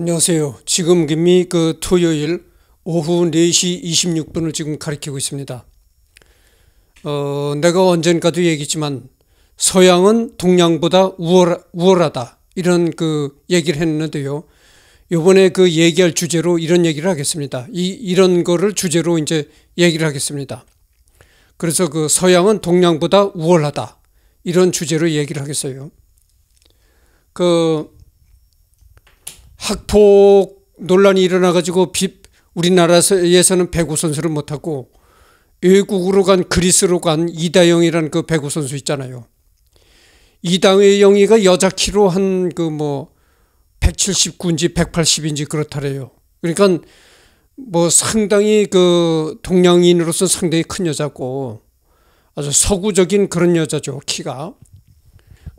안녕하세요. 지금 김이그 토요일 오후 4시 26분을 지금 가리키고 있습니다. 어, 내가 언젠가도 얘기했지만 서양은 동양보다 우월, 우월하다 이런 그 얘기를 했는데요. 요번에 그 얘기할 주제로 이런 얘기를 하겠습니다. 이 이런 거를 주제로 이제 얘기를 하겠습니다. 그래서 그 서양은 동양보다 우월하다 이런 주제로 얘기를 하겠어요. 그 학폭 논란이 일어나가지고 비, 우리나라에서는 배구 선수를 못하고 외국으로 간 그리스로 간 이다영이라는 그 배구 선수 있잖아요. 이다영이가 여자 키로 한 그 뭐 179인지 180인지 그렇다래요. 그러니까 뭐 상당히 그 동양인으로서 상당히 큰 여자고 아주 서구적인 그런 여자죠 키가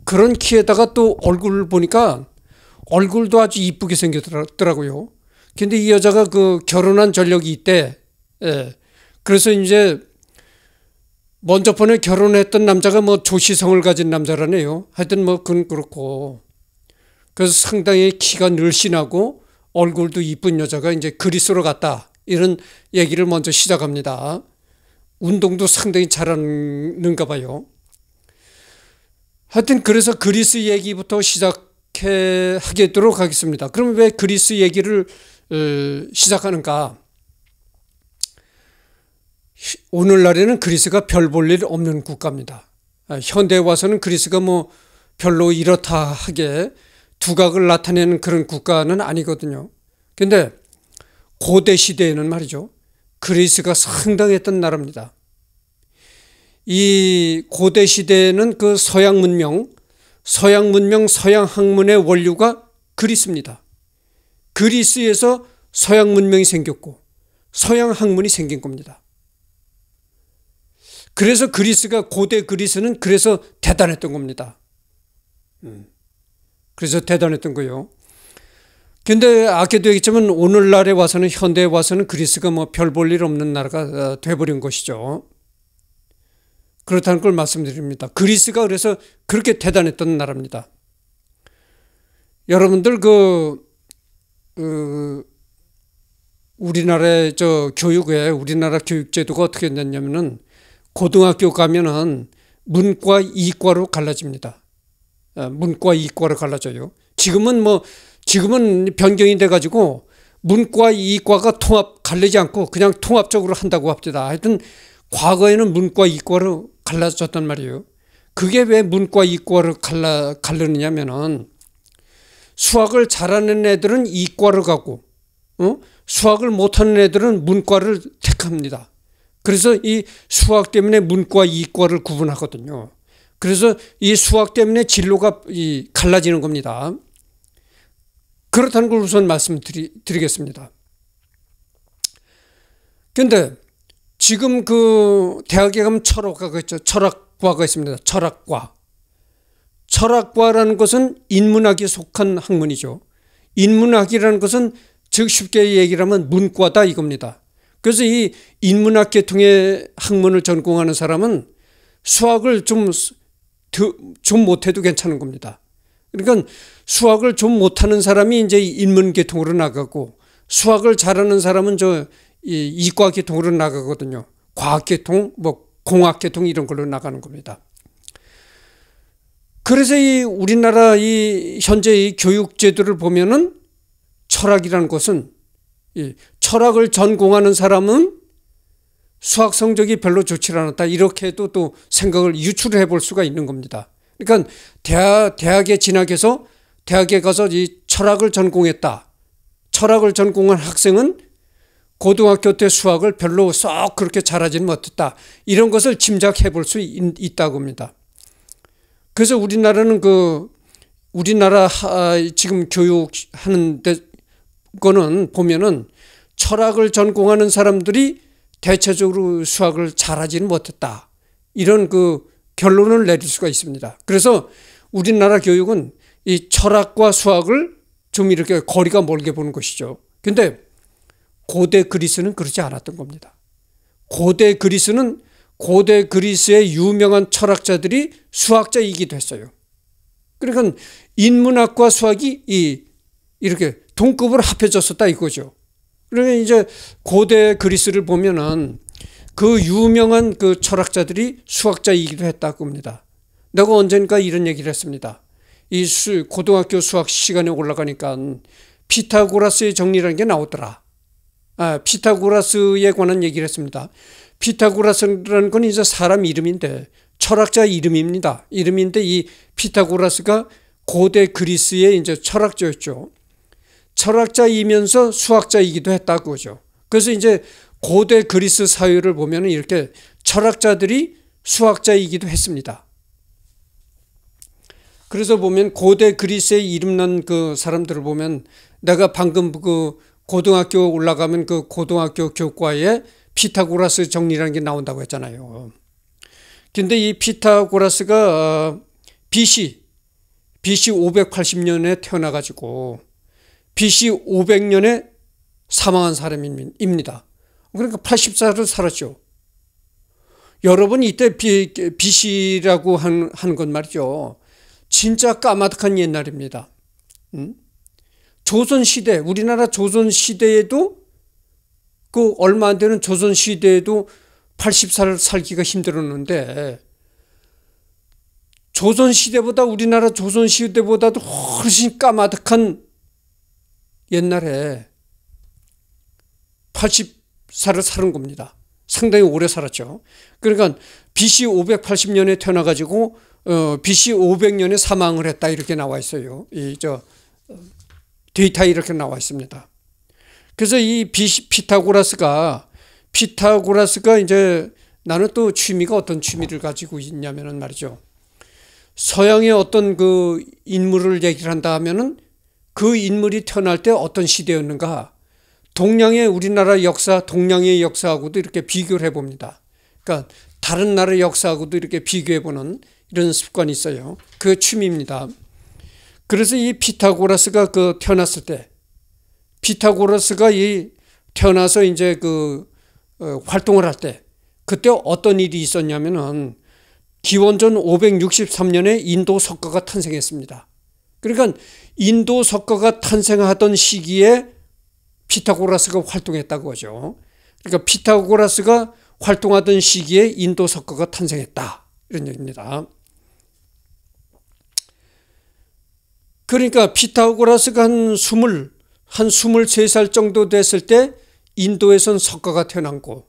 그런 키에다가 또 얼굴 보니까 얼굴도 아주 이쁘게 생겼더라고요. 근데 이 여자가 그 결혼한 전력이 있대. 예. 그래서 이제 먼저 번에 결혼했던 남자가 뭐 조시성을 가진 남자라네요. 하여튼 뭐 그건 그렇고. 그래서 상당히 키가 늘씬하고 얼굴도 이쁜 여자가 이제 그리스로 갔다. 이런 얘기를 먼저 시작합니다. 운동도 상당히 잘하는가 봐요. 하여튼 그래서 그리스 얘기부터 시작 이렇게 하겠도록 하겠습니다. 그럼 왜 그리스 얘기를 어, 시작하는가? 오늘날에는 그리스가 별볼일 없는 국가입니다. 아, 현대에 와서는 그리스가 뭐 별로 이렇다 하게 두각을 나타내는 그런 국가는 아니거든요. 근데 고대 시대에는 말이죠. 그리스가 상당했던 나라입니다. 이 고대 시대에는 그 서양 문명, 서양 문명, 서양 학문의 원류가 그리스입니다. 그리스에서 서양 문명이 생겼고 서양 학문이 생긴 겁니다. 그래서 그리스가 고대 그리스는 그래서 대단했던 겁니다. 음. 그래서 대단했던 거요. 근데 아까도 얘기했지만 오늘날에 와서는 현대에 와서는 그리스가 뭐 별 볼 일 없는 나라가 어, 돼버린 것이죠. 그렇다는 걸 말씀드립니다. 그리스가 그래서 그렇게 대단했던 나라입니다. 여러분들 그, 그 어, 우리나라의 저 교육에 우리나라 교육제도가 어떻게 됐냐면은 고등학교 가면은 문과 이과로 갈라집니다. 아, 문과 이과로 갈라져요. 지금은 뭐 지금은 변경이 돼가지고 문과 이과가 통합 갈리지 않고 그냥 통합적으로 한다고 합니다. 하여튼 과거에는 문과 이과로 갈라졌단 말이에요. 그게 왜 문과 이과로 갈라, 갈르느냐면은 수학을 잘하는 애들은 이과를 가고, 어? 수학을 못하는 애들은 문과를 택합니다. 그래서 이 수학 때문에 문과 이과를 구분하거든요. 그래서 이 수학 때문에 진로가 이 갈라지는 겁니다. 그렇다는 걸 우선 말씀드리겠습니다. 근데 지금 그 대학에 가면 철학과가 그 있죠. 철학과가 있습니다. 철학과. 철학과라는 것은 인문학에 속한 학문이죠. 인문학이라는 것은 즉 쉽게 얘기하면 문과다 이겁니다. 그래서 이 인문학 계통의 학문을 전공하는 사람은 수학을 좀, 좀 못해도 괜찮은 겁니다. 그러니까 수학을 좀 못하는 사람이 이제 인문 계통으로 나가고 수학을 잘하는 사람은 저이 이과 계통으로 나가거든요. 과학 계통, 뭐 공학 계통 이런 걸로 나가는 겁니다. 그래서 이 우리나라 이 현재의 교육 제도를 보면은 철학이라는 것은 이 철학을 전공하는 사람은 수학 성적이 별로 좋지 않았다 이렇게도 또 생각을 유출해 볼 수가 있는 겁니다. 그러니까 대학 대학에 진학해서 대학에 가서 이 철학을 전공했다. 철학을 전공한 학생은 고등학교 때 수학을 별로 썩 그렇게 잘하지는 못했다. 이런 것을 짐작해 볼 수 있다고 합니다. 그래서 우리나라는 그 우리나라 지금 교육하는 데 거는 보면은 철학을 전공하는 사람들이 대체적으로 수학을 잘하지는 못했다. 이런 그 결론을 내릴 수가 있습니다. 그래서 우리나라 교육은 이 철학과 수학을 좀 이렇게 거리가 멀게 보는 것이죠. 근데 고대 그리스는 그렇지 않았던 겁니다. 고대 그리스는 고대 그리스의 유명한 철학자들이 수학자이기도 했어요. 그러니까 인문학과 수학이 이 이렇게 동급으로 합해졌었다 이거죠. 그러니까 이제 고대 그리스를 보면은 그 유명한 그 철학자들이 수학자이기도 했다고 합니다. 내가 언젠가 이런 얘기를 했습니다. 이 수, 고등학교 수학 시간에 올라가니까 피타고라스의 정리라는 게 나오더라. 아, 피타고라스에 관한 얘기를 했습니다. 피타고라스라는 건 이제 사람 이름인데 철학자 이름입니다. 이름인데 이 피타고라스가 고대 그리스의 이제 철학자였죠. 철학자이면서 수학자이기도 했다고 죠 그래서 이제 고대 그리스 사회를 보면 이렇게 철학자들이 수학자이기도 했습니다. 그래서 보면 고대 그리스의 이름난 그 사람들을 보면 내가 방금 그 고등학교 올라가면 그 고등학교 교과에 피타고라스 정리라는 게 나온다고 했잖아요. 근데 이 피타고라스가 어, BC, BC 580년에 태어나가지고 BC 500년에 사망한 사람입니다. 그러니까 8 4살 살았죠. 여러분 이때 비, BC라고 한, 하는 건 말이죠. 진짜 까마득한 옛날입니다. 음? 조선 시대 우리나라 조선 시대에도 그 얼마 안 되는 조선 시대에도 80살을 살기가 힘들었는데 조선 시대보다 우리나라 조선 시대보다도 훨씬 까마득한 옛날에 80살을 사는 겁니다. 상당히 오래 살았죠. 그러니까 BC 580년에 태어나 가지고 어, BC 500년에 사망을 했다 이렇게 나와 있어요. 이저 데이터 이렇게 나와 있습니다. 그래서 이 피타고라스가 피타고라스가 이제 나는 또 취미가 어떤 취미를 가지고 있냐면은 말이죠. 서양의 어떤 그 인물을 얘기를 한다 하면은 그 인물이 태어날 때 어떤 시대였는가 동양의 우리나라 역사, 동양의 역사하고도 이렇게 비교를 해봅니다. 그러니까 다른 나라 의 역사하고도 이렇게 비교해보는 이런 습관이 있어요. 그 취미입니다. 그래서 이 피타고라스가 그 태어났을 때 피타고라스가 이 태어나서 이제 그 어, 활동을 할 때 그때 어떤 일이 있었냐면은 기원전 563년에 인도 석가가 탄생했습니다. 그러니까 인도 석가가 탄생하던 시기에 피타고라스가 활동했다고 하죠. 그러니까 피타고라스가 활동하던 시기에 인도 석가가 탄생했다. 이런 얘기입니다. 그러니까 피타고라스가 한 스물 한 스물세 살 정도 됐을 때 인도에선 석가가 태어났고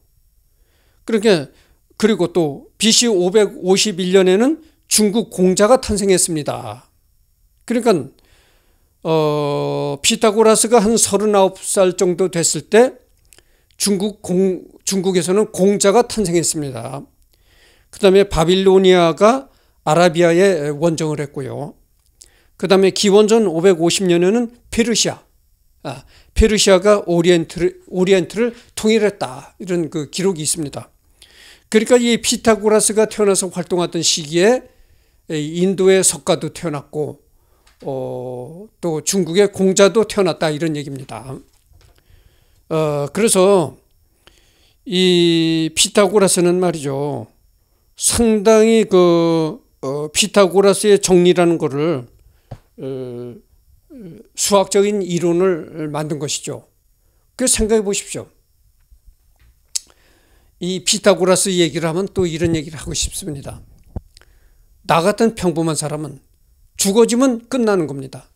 그러니까 그리고 또 BC 551년에는 중국 공자가 탄생했습니다. 그러니까 어, 피타고라스가 한 39살 정도 됐을 때 중국 공, 중국에서는 공자가 탄생했습니다. 그 다음에 바빌로니아가 아라비아에 원정을 했고요. 그 다음에 기원전 550년에는 페르시아, 아, 페르시아가 오리엔트를, 오리엔트를 통일했다. 이런 그 기록이 있습니다. 그러니까 이 피타고라스가 태어나서 활동했던 시기에 인도의 석가도 태어났고, 어, 또 중국의 공자도 태어났다. 이런 얘기입니다. 어, 그래서 이 피타고라스는 말이죠. 상당히 그 어, 피타고라스의 정리라는 거를 어, 수학적인 이론을 만든 것이죠. 그 생각해 보십시오. 이 피타고라스 얘기를 하면 또 이런 얘기를 하고 싶습니다. 나 같은 평범한 사람은 죽어지면 끝나는 겁니다.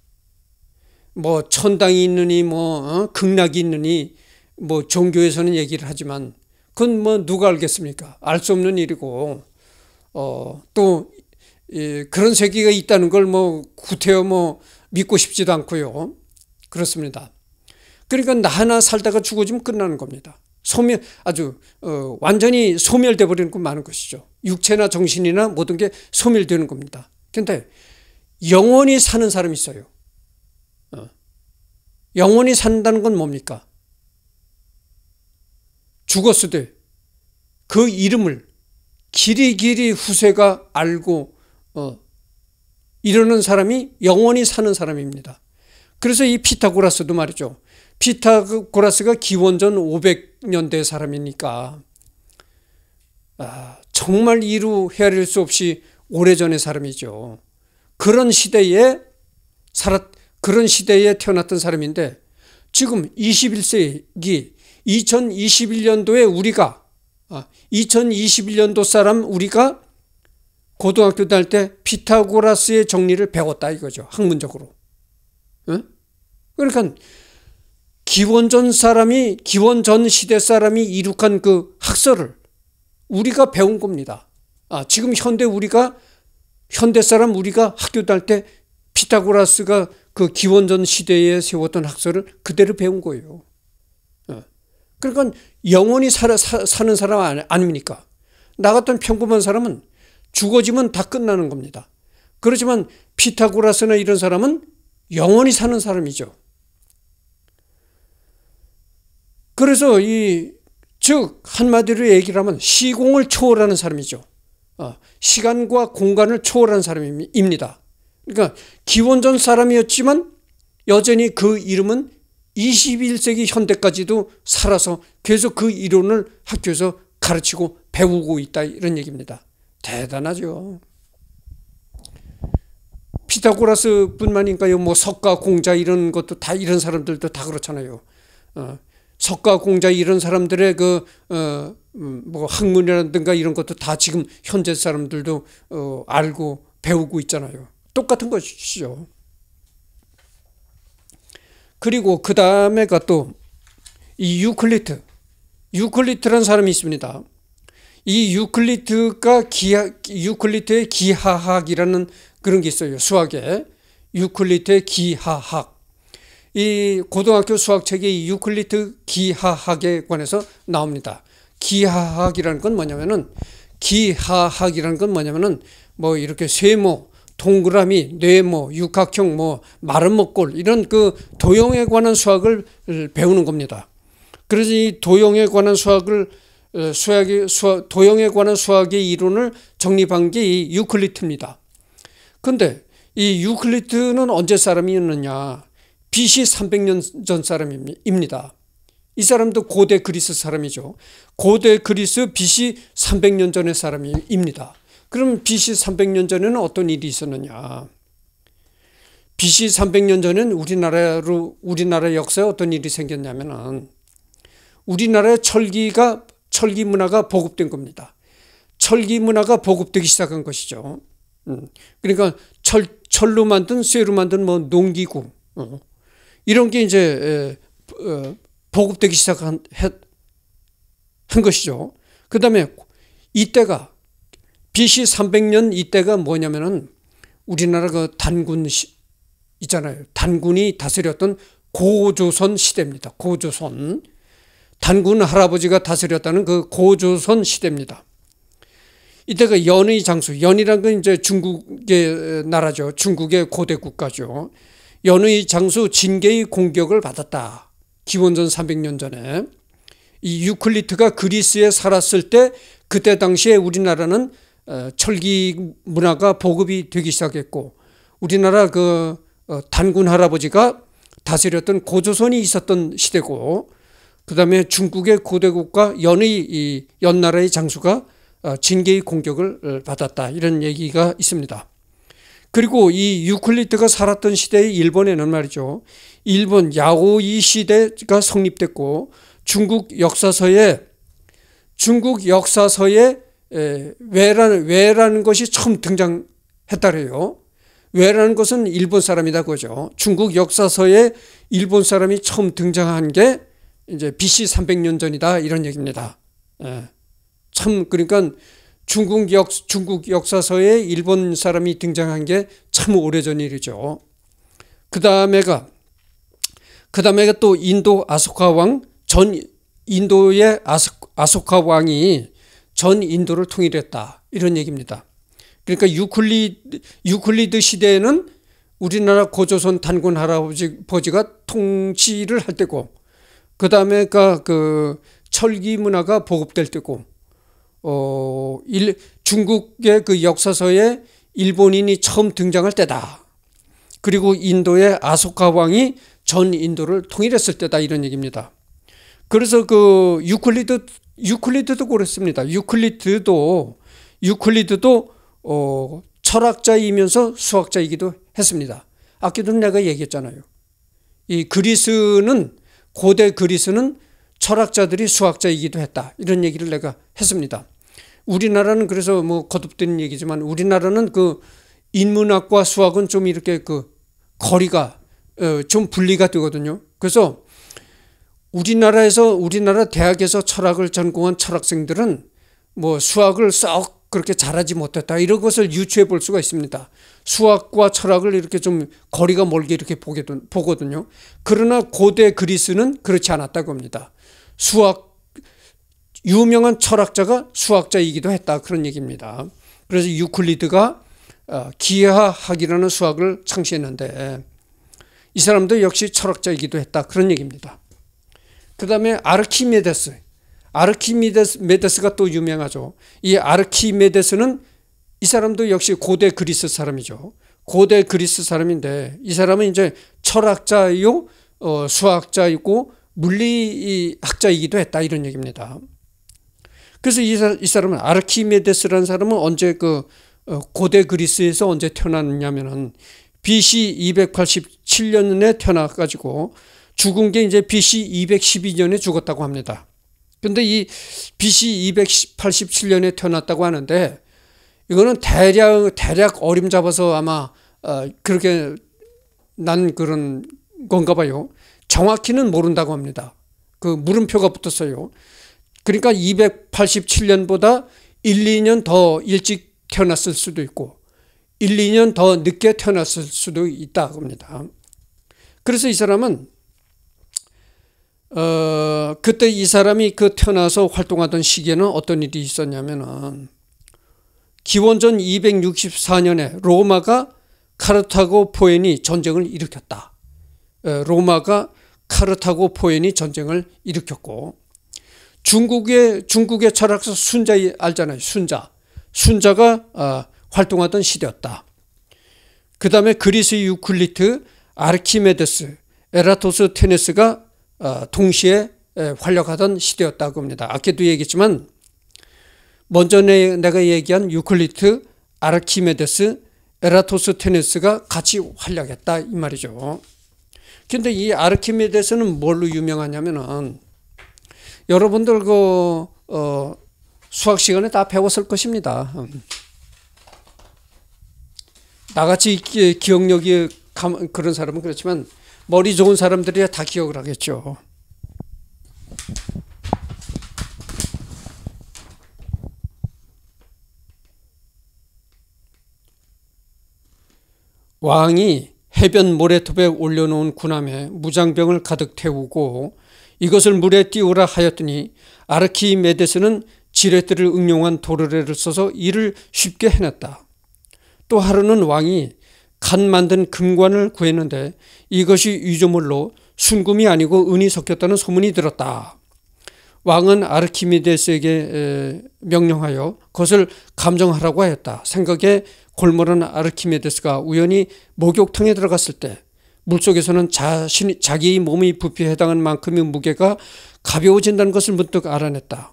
뭐 천당이 있느니 뭐 어? 극락이 있느니 뭐 종교에서는 얘기를 하지만 그건 뭐 누가 알겠습니까? 알 수 없는 일이고 어, 또 예, 그런 세계가 있다는 걸 뭐 구태여 뭐 믿고 싶지도 않고요. 그렇습니다. 그러니까 나 하나 살다가 죽어지면 끝나는 겁니다. 소멸 아주 어, 완전히 소멸돼 버리는 건 많은 것이죠. 육체나 정신이나 모든 게 소멸되는 겁니다. 근데 영원히 사는 사람이 있어요. 어. 영원히 산다는 건 뭡니까? 죽었을 때 그 이름을 길이 길이 후세가 알고 어, 이러는 사람이 영원히 사는 사람입니다. 그래서 이 피타고라스도 말이죠. 피타고라스가 기원전 500년대 사람이니까 아, 정말 이루 헤아릴 수 없이 오래전의 사람이죠. 그런 시대에 살았 그런 시대에 태어났던 사람인데 지금 21세기 2021년도에 우리가 2021년도 아, 사람 우리가 고등학교 다닐 때 피타고라스의 정리를 배웠다 이거죠. 학문적으로. 응? 그러니까 기원전 사람이 기원전 시대 사람이 이룩한 그 학설을 우리가 배운 겁니다. 아, 지금 현대 우리가 현대 사람 우리가 학교 다닐 때 피타고라스가 그 기원전 시대에 세웠던 학설을 그대로 배운 거예요. 어. 그러니까 영원히 살아, 사, 사는 사람 아닙니까? 나 같은 평범한 사람은 죽어지면 다 끝나는 겁니다. 그렇지만 피타고라스나 이런 사람은 영원히 사는 사람이죠. 그래서 이, 즉, 한마디로 얘기를 하면 시공을 초월하는 사람이죠. 어, 시간과 공간을 초월한 사람입니다. 그러니까 기원전 사람이었지만 여전히 그 이름은 21세기 현대까지도 살아서 계속 그 이론을 학교에서 가르치고 배우고 있다 이런 얘기입니다. 대단하죠. 피타고라스뿐만인가요? 뭐 석가 공자 이런 것도 다 이런 사람들도 다 그렇잖아요. 어, 석가 공자 이런 사람들의 그 어, 음, 뭐 학문이라든가 이런 것도 다 지금 현재 사람들도 어, 알고 배우고 있잖아요. 똑같은 것이죠. 그리고 그 다음에가 또 이 유클리트, 유클리트란 사람이 있습니다. 이 유클리드가 기하, 유클리드의 기하학이라는 그런 게 있어요. 수학에. 유클리드의 기하학. 이 고등학교 수학책에 유클리드 기하학에 관해서 나옵니다. 기하학이라는 건 뭐냐면은 기하학이라는 건 뭐냐면은 뭐 이렇게 세모, 동그라미, 뇌모, 육각형, 뭐마름모꼴 이런 그 도형에 관한 수학을 배우는 겁니다. 그래서 이 도형에 관한 수학을 어, 수학의 수학, 도형에 관한 수학의 이론을 정립한 게 이 유클리트입니다. 근데 이 유클리트는 언제 사람이었느냐? BC 300년 전 사람입니다. 이 사람도 고대 그리스 사람이죠. 고대 그리스 BC 300년 전의 사람입니다. 그럼 BC 300년 전에는 어떤 일이 있었느냐? BC 300년 전엔 우리나라로 우리나라 역사에 어떤 일이 생겼냐면은 우리나라의 철기가 철기 문화가 보급된 겁니다. 철기 문화가 보급되기 시작한 것이죠. 음. 그러니까 철, 철로 만든 쇠로 만든 뭐 농기구 어. 이런 게 이제 어, 보급되기 시작한 한 것이죠. 그 다음에 이때가 BC 300년 이때가 뭐냐면은 우리나라 그 단군 시, 있잖아요. 단군이 다스렸던 고조선 시대입니다. 고조선. 단군 할아버지가 다스렸다는 그 고조선 시대입니다. 이때가 연의 장수, 연이란 건 이제 중국의 나라죠. 중국의 고대 국가죠. 연의 장수 진계의 공격을 받았다. 기원전 300년 전에 이 유클리트가 그리스에 살았을 때 그때 당시에 우리나라는 어, 철기 문화가 보급이 되기 시작했고 우리나라 그 어, 단군 할아버지가 다스렸던 고조선이 있었던 시대고 그 다음에 중국의 고대 국가 연의 이 연나라의 장수가 진계의 어, 공격을 어, 받았다 이런 얘기가 있습니다. 그리고 이 유클리드가 살았던 시대의 일본에는 말이죠. 일본 야오이 시대가 성립됐고 중국 역사서에 중국 역사서에 왜라는 왜라는 것이 처음 등장했다래요. 왜라는 것은 일본 사람이다 그죠. 중국 역사서에 일본 사람이 처음 등장한 게 이제 BC 300년 전이다 이런 얘기입니다. 예. 참 그러니까 중국 역 중국 역사서에 일본 사람이 등장한 게 참 오래전 일이죠. 그 다음에가 그 다음에가 또 인도 아소카 왕전 인도의 아소, 아소카 왕이 전 인도를 통일했다 이런 얘기입니다. 그러니까 유클리 유클리드 시대에는 우리나라 고조선 단군 할아버지가 통치를 할 때고 그다음에 그, 그 철기 문화가 보급될 때고 어 일, 중국의 그 역사서에 일본인이 처음 등장할 때다. 그리고 인도의 아소카 왕이 전 인도를 통일했을 때다 이런 얘기입니다. 그래서 그 유클리드 유클리드도 그랬습니다. 유클리드도 유클리드도 어, 철학자이면서 수학자이기도 했습니다. 아까도 내가 얘기했잖아요. 이 그리스는 고대 그리스는 철학자들이 수학자이기도 했다. 이런 얘기를 내가 했습니다. 우리나라는 그래서 뭐 거듭되는 얘기지만 우리나라는 그 인문학과 수학은 좀 이렇게 그 거리가 어, 좀 분리가 되거든요. 그래서 우리나라에서 우리나라 대학에서 철학을 전공한 철학생들은 뭐 수학을 썩 그렇게 잘하지 못했다 이런 것을 유추해 볼 수가 있습니다. 수학과 철학을 이렇게 좀 거리가 멀게 이렇게 보거든요. 그러나 고대 그리스는 그렇지 않았다고 합니다. 수학, 유명한 철학자가 수학자이기도 했다. 그런 얘기입니다. 그래서 유클리드가 어, 기하학이라는 수학을 창시했는데 이 사람도 역시 철학자이기도 했다. 그런 얘기입니다. 그 다음에 아르키메데스. 아르키메데스가 또 유명하죠. 이 아르키메데스는 이 사람도 역시 고대 그리스 사람이죠. 고대 그리스 사람인데 이 사람은 이제 철학자이고 어, 수학자이고 물리학자이기도 했다 이런 얘기입니다. 그래서 이, 사, 이 사람은 아르키메데스라는 사람은 언제 그 어, 고대 그리스에서 언제 태어났냐면은 BC 287년에 태어나가지고 죽은 게 이제 BC 212년에 죽었다고 합니다. 근데 이 BC 287년에 태어났다고 하는데 이거는 대략 대략 어림 잡아서 아마 어, 그렇게 난 그런 건가 봐요. 정확히는 모른다고 합니다. 그 물음표가 붙었어요. 그러니까 287년보다 1, 2년 더 일찍 태어났을 수도 있고 1, 2년 더 늦게 태어났을 수도 있다 합니다. 그래서 이 사람은 어, 그때 이 사람이 그 태어나서 활동하던 시기에는 어떤 일이 있었냐면은 기원전 264년에 로마가 카르타고 포엔이 전쟁을 일으켰다. 로마가 카르타고 포엔이 전쟁을 일으켰고 중국의 중국의 철학서 순자 알잖아요. 순자. 순자가 어, 활동하던 시대였다. 그 다음에 그리스의 유클리트, 아르키메데스, 에라토스 테네스가 어, 동시에 활약하던 시대였다고 합니다. 아까도 얘기했지만 먼저 내가 얘기한 유클리트, 아르키메데스, 에라토스테네스가 같이 활약했다 이 말이죠. 근데 이 아르키메데스는 뭘로 유명하냐면은 여러분들 그 어, 수학 시간에 다 배웠을 것입니다. 나같이 기억력이 그런 사람은 그렇지만 머리 좋은 사람들이 야다 기억을 하겠죠. 왕이 해변 모래톱에 올려놓은 군함에 무장병을 가득 태우고 이것을 물에 띄우라 하였더니 아르키메데스는 지렛대를 응용한 도르레를 써서 일을 쉽게 해냈다. 또 하루는 왕이 간 만든 금관을 구했는데 이것이 유조물로 순금이 아니고 은이 섞였다는 소문이 들었다. 왕은 아르키메데스에게 명령하여 그것을 감정하라고 하였다. 생각에 골몰한 아르키메데스가 우연히 목욕탕에 들어갔을 때 물속에서는 자신 이 자기의 몸의 부피에 해당한 만큼의 무게가 가벼워진다는 것을 문득 알아냈다.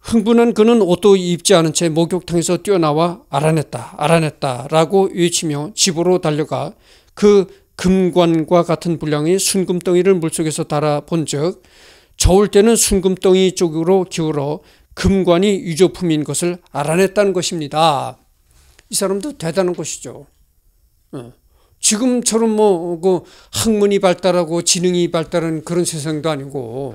흥분한 그는 옷도 입지 않은 채 목욕탕에서 뛰어나와 알아냈다, 알아냈다라고 외치며 집으로 달려가 그 금관과 같은 분량의 순금덩이를 물속에서 달아본즉 저울 때는 순금덩이 쪽으로 기울어 금관이 유조품인 것을 알아냈다는 것입니다. 이 사람도 대단한 것이죠. 어. 지금처럼 뭐그 학문이 발달하고 지능이 발달한 그런 세상도 아니고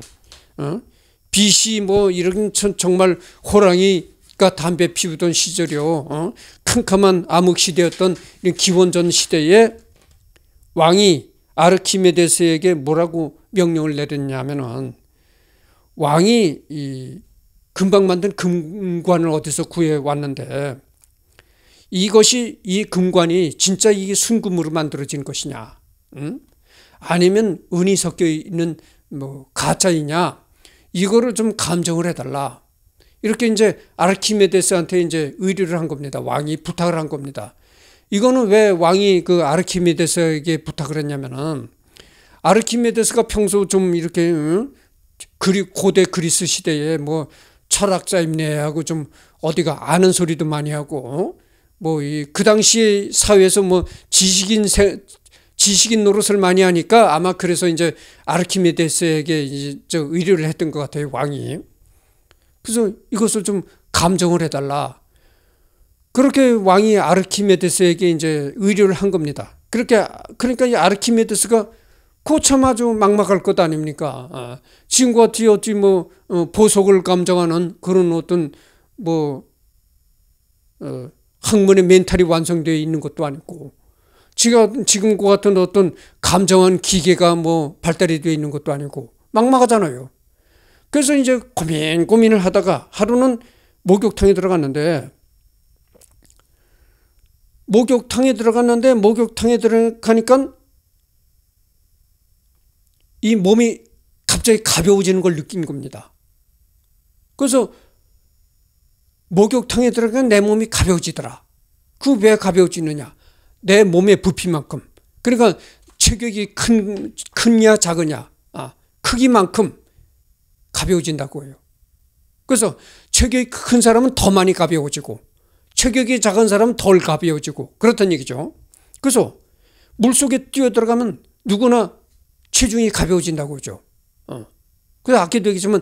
BC 어. 뭐 이런 정말 호랑이가 담배 피우던 시절이요. 어. 캄캄한 암흑 시대였던 기원전 시대에 왕이 아르키메데스에게 뭐라고 명령을 내렸냐면은 왕이 이 금방 만든 금관을 어디서 구해 왔는데 이것이 이 금관이 진짜 이게 순금으로 만들어진 것이냐? 응? 아니면 은이 섞여 있는 뭐 가짜이냐? 이거를 좀 감정을 해달라. 이렇게 이제 아르키메데스한테 이제 의뢰를 한 겁니다. 왕이 부탁을 한 겁니다. 이거는 왜 왕이 그 아르키메데스에게 부탁을 했냐면은 아르키메데스가 평소 좀 이렇게 응? 그리 고대 그리스 시대에 뭐 철학자임네 하고 좀 어디가 아는 소리도 많이 하고 어? 뭐이 그 당시 사회에서 뭐 지식인 세, 지식인 노릇을 많이 하니까 아마 그래서 이제 아르키메데스에게 이제 저 의뢰를 했던 것 같아요 왕이. 그래서 이것을 좀 감정을 해달라. 그렇게 왕이 아르키메데스에게 이제 의뢰를 한 겁니다. 그렇게 그러니까 이 아르키메데스가 고참아주 막막할 것 아닙니까? 아, 지금과 뒤 어찌 뭐 어, 보석을 감정하는 그런 어떤 뭐 어, 학문의 멘탈이 완성되어 있는 것도 아니고 지금, 지금과 같은 어떤 감정한 기계가 뭐 발달이 되어 있는 것도 아니고 막막하잖아요. 그래서 이제 고민 고민을 하다가 하루는 목욕탕에 들어갔는데 목욕탕에 들어갔는데 목욕탕에 들어가니까 이 몸이 갑자기 가벼워지는 걸 느낀 겁니다. 그래서 목욕탕에 들어가면 내 몸이 가벼워지더라. 그 왜 가벼워지느냐? 내 몸의 부피만큼. 그러니까 체격이 큰, 크냐 작으냐 아, 크기만큼 가벼워진다고 해요. 그래서 체격이 큰 사람은 더 많이 가벼워지고 체격이 작은 사람은 덜 가벼워지고 그렇다는 얘기죠. 그래서 물속에 뛰어들어가면 누구나 체중이 가벼워진다고 그죠 어. 그래서 아까도 얘기했지만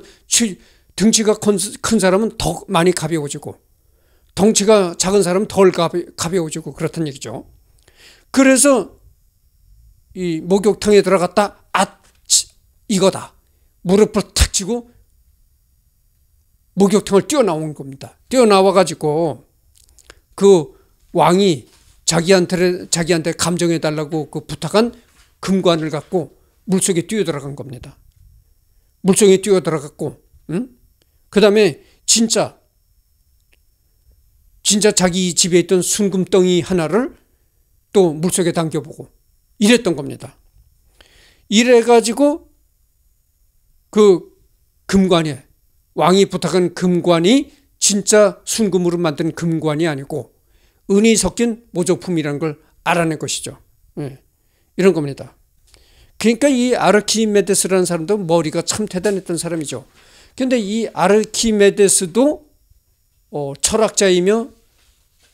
등치가 큰 사람은 더 많이 가벼워지고 덩치가 작은 사람은 덜 가벼워지고 그렇다는 얘기죠. 그래서 이 목욕탕에 들어갔다 아 이거다 무릎을 탁 치고 목욕탕을 뛰어나온 겁니다. 뛰어나와 가지고 그 왕이 자기한테 자기한테 감정해 달라고 그 부탁한 금관을 갖고 물속에 뛰어들어간 겁니다. 물속에 뛰어들어갔고 응? 그 다음에 진짜 진짜 자기 집에 있던 순금덩이 하나를 또 물속에 담겨보고 이랬던 겁니다. 이래가지고 그 금관에 왕이 부탁한 금관이 진짜 순금으로 만든 금관이 아니고 은이 섞인 모조품이라는 걸 알아낸 것이죠. 네. 이런 겁니다. 그러니까 이 아르키메데스라는 사람도 머리가 참 대단했던 사람이죠. 그런데 이 아르키메데스도 어, 철학자이며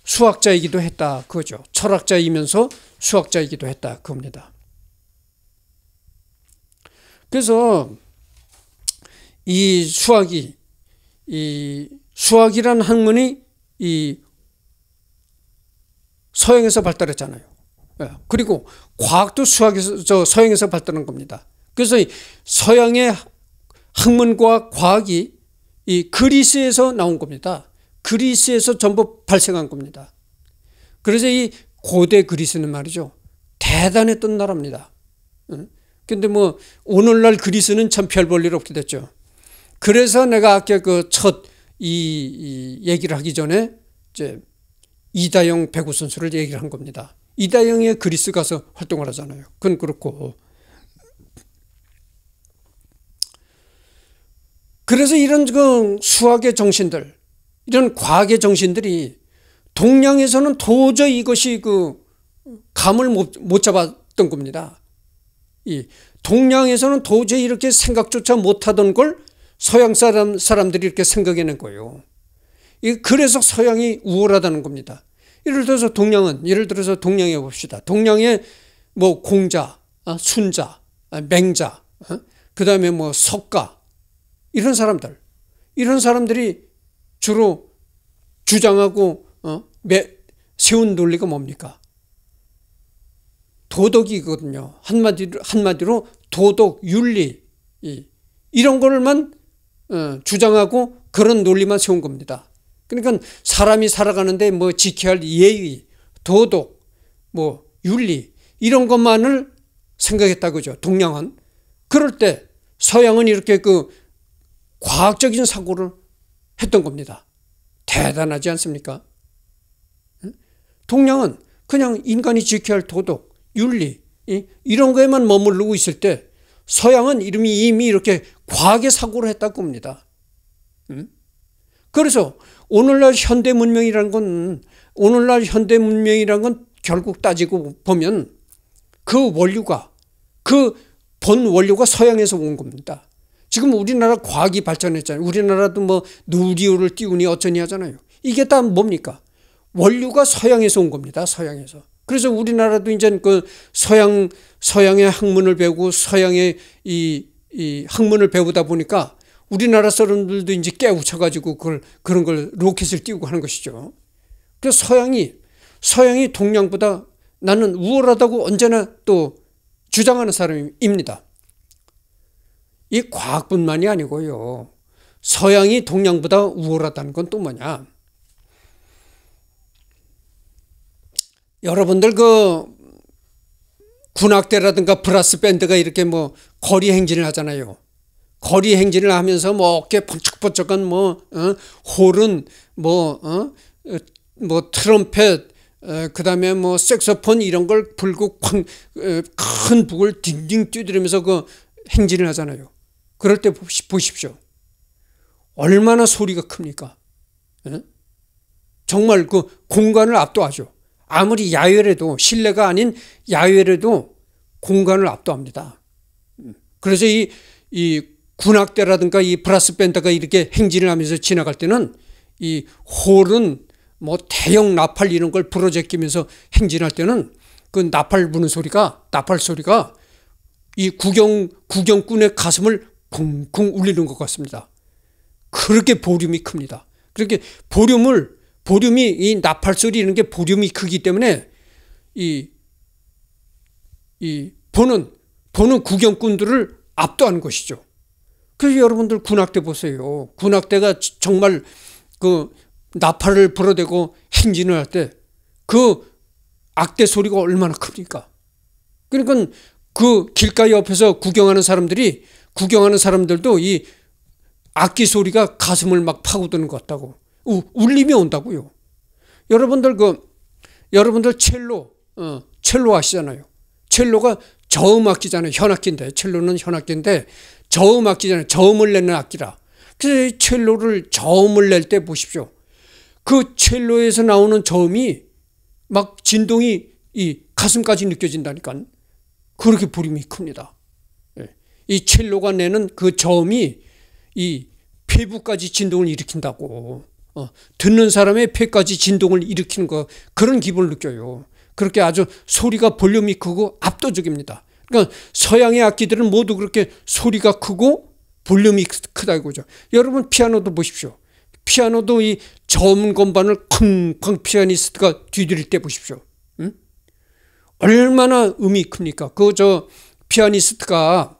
수학자이기도 했다 그거죠. 철학자이면서 수학자이기도 했다 그겁니다. 그래서 이 수학이 이 수학이란 학문이 이 서양에서 발달했잖아요. 예. 그리고 과학도 수학에서 저 서양에서 발달한 겁니다. 그래서 서양의 학문과 과학이 이 그리스에서 나온 겁니다. 그리스에서 전부 발생한 겁니다. 그래서 이 고대 그리스는 말이죠. 대단했던 나라입니다. 예. 근데 뭐 오늘날 그리스는 참 별 볼 일 없게 됐죠. 그래서 내가 아까 그 첫이 이 얘기를 하기 전에 이제 이다영 배구 선수를 얘기를 한 겁니다. 이다영의 그리스 가서 활동을 하잖아요. 그건 그렇고. 그래서 이런 그 수학의 정신들, 이런 과학의 정신들이 동양에서는 도저히 이것이 그 감을 못, 못 잡았던 겁니다. 이 동양에서는 도저히 이렇게 생각조차 못하던 걸 서양 사람, 사람들이 이렇게 생각해낸 거예요. 그래서 서양이 우월하다는 겁니다. 예를 들어서 동양은 예를 들어서 동양해 봅시다. 동양의 뭐 공자, 어, 순자, 어, 맹자, 어? 그 다음에 뭐 석가 이런 사람들 이런 사람들이 주로 주장하고 세운 논리가 뭡니까? 도덕이거든요. 한마디로 한마디로 도덕 윤리 이런 거를만 주장하고 그런 논리만 세운 겁니다. 그러니까 사람이 살아가는데 뭐 지켜야 할 예의, 도덕, 뭐 윤리 이런 것만을 생각했다고죠. 동양은 그럴 때 서양은 이렇게 그 과학적인 사고를 했던 겁니다. 대단하지 않습니까? 동양은 그냥 인간이 지켜야 할 도덕, 윤리 이런 거에만 머무르고 있을 때 서양은 이름이 이미 이렇게 과학의 사고를 했다고 봅니다. 그래서 오늘날 현대 문명이란건 오늘날 현대 문명이란건 결국 따지고 보면 그원류가그 본원류가 그 서양에서 온 겁니다. 지금 우리나라 과학이 발전했잖아요. 우리나라도 뭐 누리호를 띄우니 어쩌니 하잖아요. 이게 다 뭡니까? 원류가 서양에서 온 겁니다. 서양에서. 그래서 우리나라도 이제 그 서양 서양의 학문을 배우고 서양의 이, 이 학문을 배우다 보니까 우리나라 사람들도 이제 깨우쳐가지고 그걸 그런 걸 로켓을 띄우고 하는 것이죠. 그래서 서양이 서양이 동양보다 나는 우월하다고 언제나 또 주장하는 사람입니다. 이 과학뿐만이 아니고요. 서양이 동양보다 우월하다는 건 또 뭐냐? 여러분들 그 군악대라든가 브라스 밴드가 이렇게 뭐 거리 행진을 하잖아요. 거리 행진을 하면서 뭐 어깨 번쩍번쩍한 뭐 어? 홀은 뭐 어? 뭐 트럼펫 어, 그 다음에 뭐 색소폰 이런 걸 불고 큰, 어, 큰 북을 딩딩 뛰들으면서 그 행진을 하잖아요. 그럴 때 보십시오. 얼마나 소리가 큽니까? 에? 어? 정말 그 공간을 압도하죠. 아무리 야외라도 실내가 아닌 야외라도 공간을 압도합니다. 음. 그래서 이, 이 군악대라든가 이 브라스 밴드가 이렇게 행진을 하면서 지나갈 때는 이 홀은 뭐 대형 나팔 이런 걸 불어제끼면서 행진할 때는 그 나팔 부는 소리가 나팔 소리가 이 구경 구경꾼의 가슴을 쿵쿵 울리는 것 같습니다. 그렇게 보륨이 큽니다. 그렇게 보륨을 보륨이 이 나팔 소리 이런 게 보륨이 크기 때문에 이 이 보는 보는 구경꾼들을 압도하는 것이죠. 그래서 여러분들 군악대 보세요. 군악대가 정말 그 나팔을 불어대고 행진을 할 때 그 악대 소리가 얼마나 큽니까? 그러니까 그 길가 옆에서 구경하는 사람들이 구경하는 사람들도 이 악기 소리가 가슴을 막 파고드는 것 같다고 우, 울림이 온다고요. 여러분들 그 여러분들 첼로 어, 첼로 아시잖아요. 첼로가 저음 악기잖아요. 현악기인데 첼로는 현악기인데 저음 악기잖아요. 저음을 내는 악기라. 그래서 첼로를 저음을 낼 때 보십시오. 그 첼로에서 나오는 저음이 막 진동이 이 가슴까지 느껴진다니까 그렇게 부림이 큽니다. 예. 이 첼로가 내는 그 저음이 이 폐부까지 진동을 일으킨다고 어, 듣는 사람의 폐까지 진동을 일으키는 거 그런 기분을 느껴요. 그렇게 아주 소리가 볼륨이 크고 압도적입니다. 그러니까 서양의 악기들은 모두 그렇게 소리가 크고 볼륨이 크다고죠. 여러분 피아노도 보십시오. 피아노도 이 저음 건반을 쿵쾅 피아니스트가 뒤들일 때 보십시오. 응? 얼마나 음이 큽니까? 그 저 피아니스트가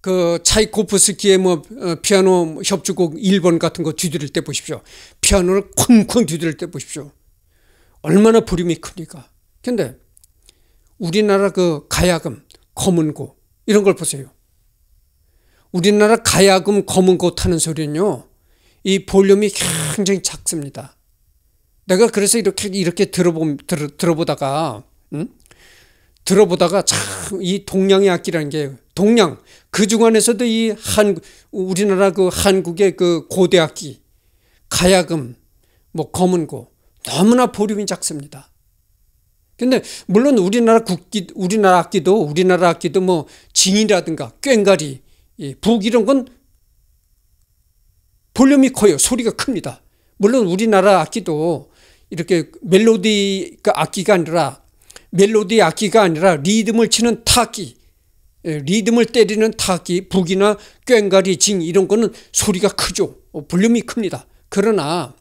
그 차이코프스키의 뭐 어, 피아노 협주곡 1번 같은 거 뒤들일 때 보십시오. 피아노를 쿵쿵 뒤들일 때 보십시오. 얼마나 부림이 큽니까? 근데 우리나라 그 가야금, 검은고 이런 걸 보세요. 우리나라 가야금 검은고 타는 소리는요. 이 볼륨이 굉장히 작습니다. 내가 그래서 이렇게 이렇게 들어보 들 들어보다가 응? 들어보다가 참 이 동양의 악기라는 게 동양 그 중간에서도 이 한 우리나라 그 한국의 그 고대 악기 가야금 뭐 검은고 너무나 볼륨이 작습니다. 근데 물론 우리나라 국기 우리나라 악기도 우리나라 악기도 뭐 징이라든가 꽹가리 예, 북 이런 건 볼륨이 커요 소리가 큽니다 물론 우리나라 악기도 이렇게 멜로디 악기가 아니라 멜로디 악기가 아니라 리듬을 치는 타악기 예, 리듬을 때리는 타악기 북이나 꽹가리 징 이런 거는 소리가 크죠 어, 볼륨이 큽니다 그러나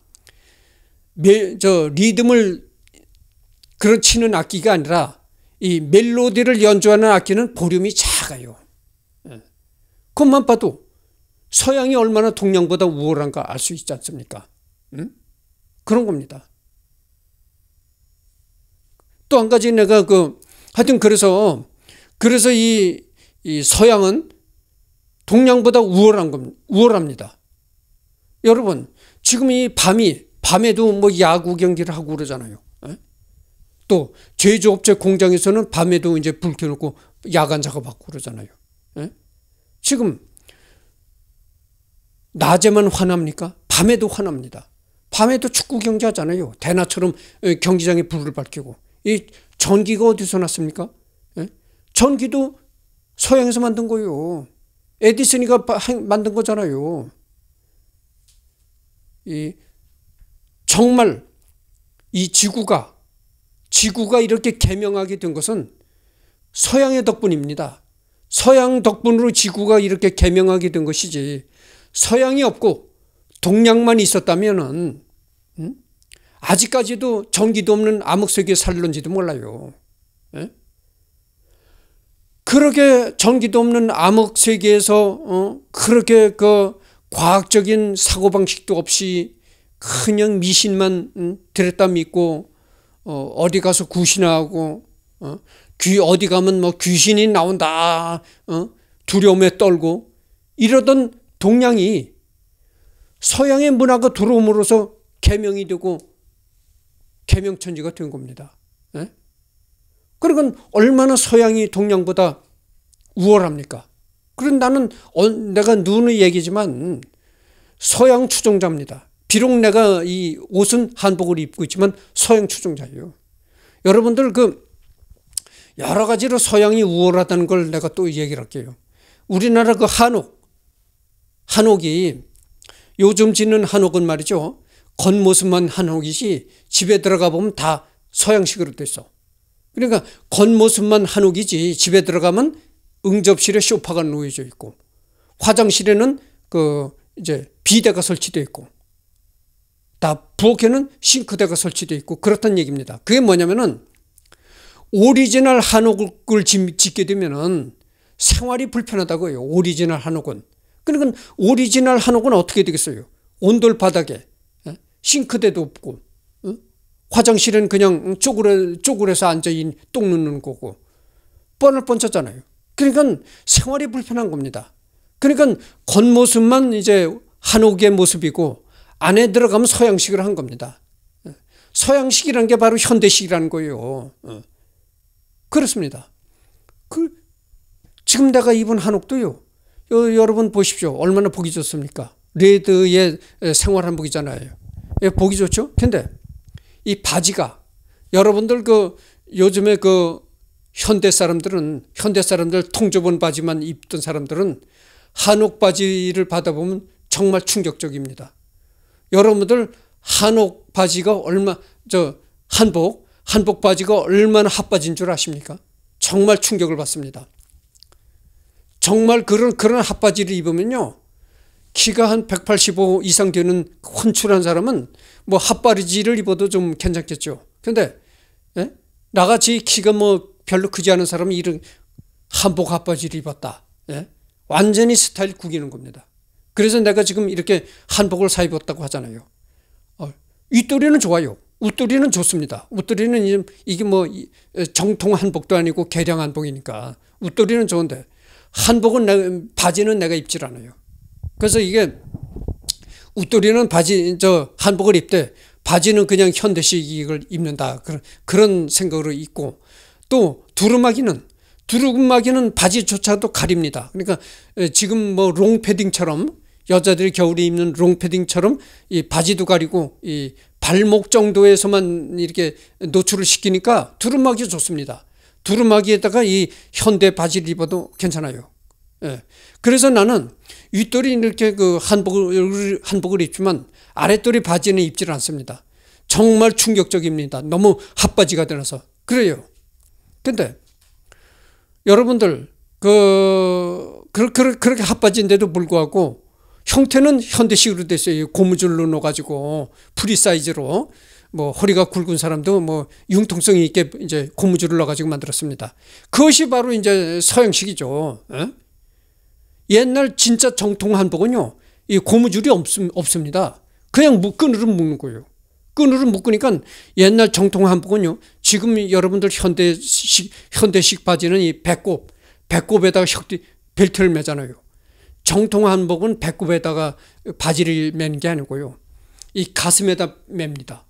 저 리듬을 그런 치는 악기가 아니라 이 멜로디를 연주하는 악기는 보륨이 작아요. 예. 그것만 봐도 서양이 얼마나 동양보다 우월한가 알 수 있지 않습니까? 응? 그런 겁니다. 또 한 가지 내가 그 하여튼 그래서 그래서 이, 이 서양은 동양보다 우월한 겁니다 우월합니다. 여러분 지금 이 밤이 밤에도 뭐 야구 경기를 하고 그러잖아요. 또 제조업체 공장에서는 밤에도 이제 불 켜놓고 야간 작업하고 그러잖아요. 예? 지금 낮에만 화납니까? 밤에도 화납니다. 밤에도 축구 경기하잖아요. 대낮처럼 예, 경기장에 불을 밝히고 이 전기가 어디서 났습니까? 예? 전기도 서양에서 만든 거요. 예 에디슨이가 만든 거잖아요. 이 정말 이 지구가 지구가 이렇게 개명하게 된 것은 서양의 덕분입니다. 서양 덕분으로 지구가 이렇게 개명하게 된 것이지 서양이 없고 동양만 있었다면 음? 아직까지도 전기도 없는 암흑세계에 살는지도 몰라요. 예? 그렇게 전기도 없는 암흑세계에서 어? 그렇게 그 과학적인 사고방식도 없이 그냥 미신만 음? 들였다 믿고 어, 디 가서 구신하고 어, 귀 어디 가면 뭐 귀신이 나온다 어? 두려움에 떨고 이러던 동양이 서양의 문화가 들어옴으로써 개명이 되고 개명천지가 된 겁니다. 예? 그러니까 얼마나 서양이 동양보다 우월합니까? 그런 나는 어, 내가 누누 얘기지만 서양 추종자입니다. 비록 내가 이 옷은 한복을 입고 있지만 서양 추종자예요. 여러분들 그 여러 가지로 서양이 우월하다는 걸 내가 또 얘기를 할게요. 우리나라 그 한옥, 한옥이 요즘 짓는 한옥은 말이죠. 겉모습만 한옥이지 집에 들어가 보면 다 서양식으로 돼있어 그러니까 겉모습만 한옥이지 집에 들어가면 응접실에 쇼파가 놓여져 있고 화장실에는 그 이제 비대가 설치되어 있고 다 부엌에는 싱크대가 설치되어 있고 그렇다는 얘기입니다. 그게 뭐냐면은 오리지널 한옥을 짓게 되면은 생활이 불편하다고 해요. 오리지널 한옥은. 그러니까 오리지널 한옥은 어떻게 되겠어요? 온돌 바닥에 예? 싱크대도 없고 화장실은 그냥 쪼그려, 쪼그려서 앉아인 똥 누는 거고 뻔을 뻔쳤잖아요. 그러니까 생활이 불편한 겁니다. 그러니까 겉모습만 이제 한옥의 모습이고 안에 들어가면 서양식을 한 겁니다. 서양식이란게 바로 현대식이라는 거예요. 어. 그렇습니다. 그 지금 내가 입은 한옥도요. 요, 여러분 보십시오. 얼마나 보기 좋습니까? 레드의 생활 한복이잖아요. 예, 보기 좋죠? 근데 이 바지가 여러분들 그 요즘에 그 현대 사람들은 현대 사람들 통조본 바지만 입던 사람들은 한옥 바지를 받아보면 정말 충격적입니다. 여러분들 한옥 바지가 얼마 저 한복 한복 바지가 얼마나 핫바지인 줄 아십니까? 정말 충격을 받습니다. 정말 그런 그런 핫바지를 입으면요. 키가 한 185 이상 되는 훤출한 그 사람은 뭐 핫바지를 입어도 좀 괜찮겠죠. 근데 예? 나같이 키가 뭐 별로 크지 않은 사람은 이런 한복 핫바지를 입었다. 예? 완전히 스타일 구기는 겁니다. 그래서 내가 지금 이렇게 한복을 사 입었다고 하잖아요. 어, 윗도리는 좋아요. 웃도리는 좋습니다. 웃도리는 이게 뭐 정통 한복도 아니고 개량 한복이니까 웃도리는 좋은데 한복은 내, 바지는 내가 입질 않아요. 그래서 이게 웃도리는 바지 저 한복을 입되 바지는 그냥 현대식을 이 입는다 그런 그런 생각으로 입고 또 두루마기는 두루마기는 바지조차도 가립니다. 그러니까 지금 뭐 롱패딩처럼 여자들이 겨울에 입는 롱패딩처럼 이 바지도 가리고 이 발목 정도에서만 이렇게 노출을 시키니까 두루마기 좋습니다. 두루마기에다가 이 현대 바지를 입어도 괜찮아요. 예. 그래서 나는 윗돌이 이렇게 그 한복을 한복을 입지만 아랫돌이 바지는 입질 않습니다. 정말 충격적입니다. 너무 핫바지가 되어서 그래요. 근데 여러분들 그 그렇게 핫바지인데도 불구하고 형태는 현대식으로 됐어요. 고무줄로 넣어가지고 프리사이즈로 뭐 허리가 굵은 사람도 뭐 융통성이 있게 이제 고무줄을 넣어가지고 만들었습니다. 그것이 바로 이제 서양식이죠. 에? 옛날 진짜 정통 한복은요, 이 고무줄이 없음, 없습니다. 그냥 끈으로 묶는 거예요. 끈으로 묶으니까 옛날 정통 한복은요. 지금 여러분들 현대식 현대식 바지는 이 배꼽 배꼽에다가 혁대 벨트를 매잖아요. 정통 한복은 배꼽에다가 바지를 매는 게 아니고요. 이 가슴에다 맵니다.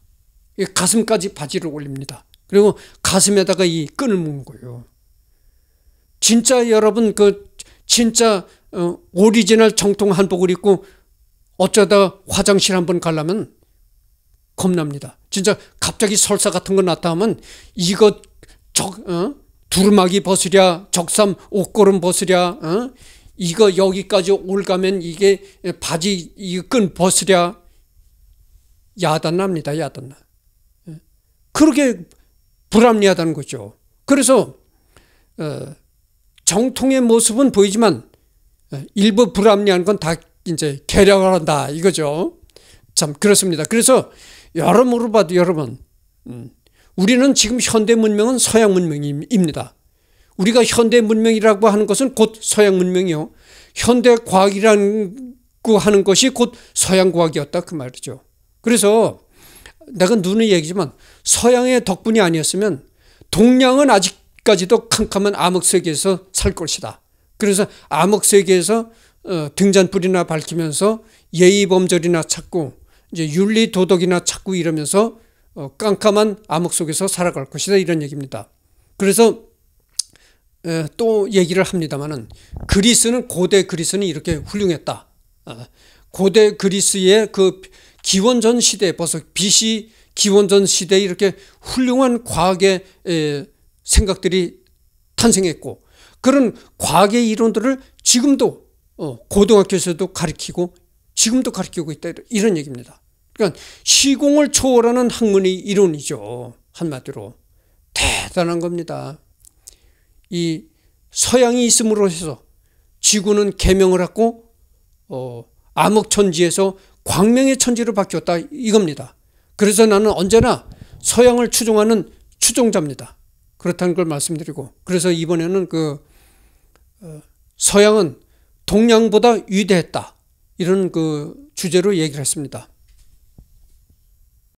이 가슴까지 바지를 올립니다. 그리고 가슴에다가 이 끈을 묶는 거예요. 진짜 여러분 그 진짜 어, 오리지널 정통 한복을 입고 어쩌다 화장실 한번 가려면 겁납니다. 진짜 갑자기 설사 같은 거 났다 하면 이것 적, 어? 두루마기 벗으랴, 적삼 옷걸음 벗으랴, 어? 이거 여기까지 올가면 이게 바지 이끈 벗으랴. 야단납니다, 야단나. 예. 그렇게 불합리하다는 거죠. 그래서, 어, 정통의 모습은 보이지만 어, 일부 불합리한 건 다 이제 계략을 한다 이거죠. 참 그렇습니다. 그래서 여러모로 봐도 여러분 음, 우리는 지금 현대 문명은 서양 문명입니다. 우리가 현대 문명이라고 하는 것은 곧 서양 문명이요. 현대 과학이라고 하는 것이 곧 서양 과학이었다 그 말이죠. 그래서 내가 누누이 얘기지만 서양의 덕분이 아니었으면 동양은 아직까지도 캄캄한 암흑 세계에서 살 것이다. 그래서 암흑 세계에서 어, 등잔불이나 밝히면서 예의 범절이나 찾고 이제 윤리 도덕이나 자꾸 이러면서 어, 깜깜한 암흑 속에서 살아갈 것이다 이런 얘기입니다. 그래서 에, 또 얘기를 합니다만은 그리스는 고대 그리스는 이렇게 훌륭했다. 아, 고대 그리스의 그 기원전 시대 벌써 BC 기원전 시대에 이렇게 훌륭한 과학의 에, 생각들이 탄생했고 그런 과학의 이론들을 지금도 어, 고등학교에서도 가르치고 지금도 가르치고 있다 이런 얘기입니다. 그러니까 시공을 초월하는 학문의 이론이죠. 한마디로 대단한 겁니다. 이 서양이 있음으로 해서 지구는 개명을 했고 어, 암흑천지에서 광명의 천지로 바뀌었다 이겁니다. 그래서 나는 언제나 서양을 추종하는 추종자입니다. 그렇다는 걸 말씀드리고 그래서 이번에는 그 어, 서양은 동양보다 위대했다. 이런 그 주제로 얘기를 했습니다.